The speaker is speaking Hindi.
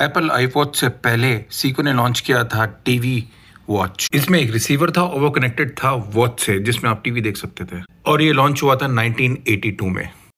एप्पल आईवॉच से पहले सीको ने लॉन्च किया था टीवी वॉच इसमें एक रिसीवर था और वो कनेक्टेड था वॉच से जिसमें आप टीवी देख सकते थे और ये लॉन्च हुआ था 1982 में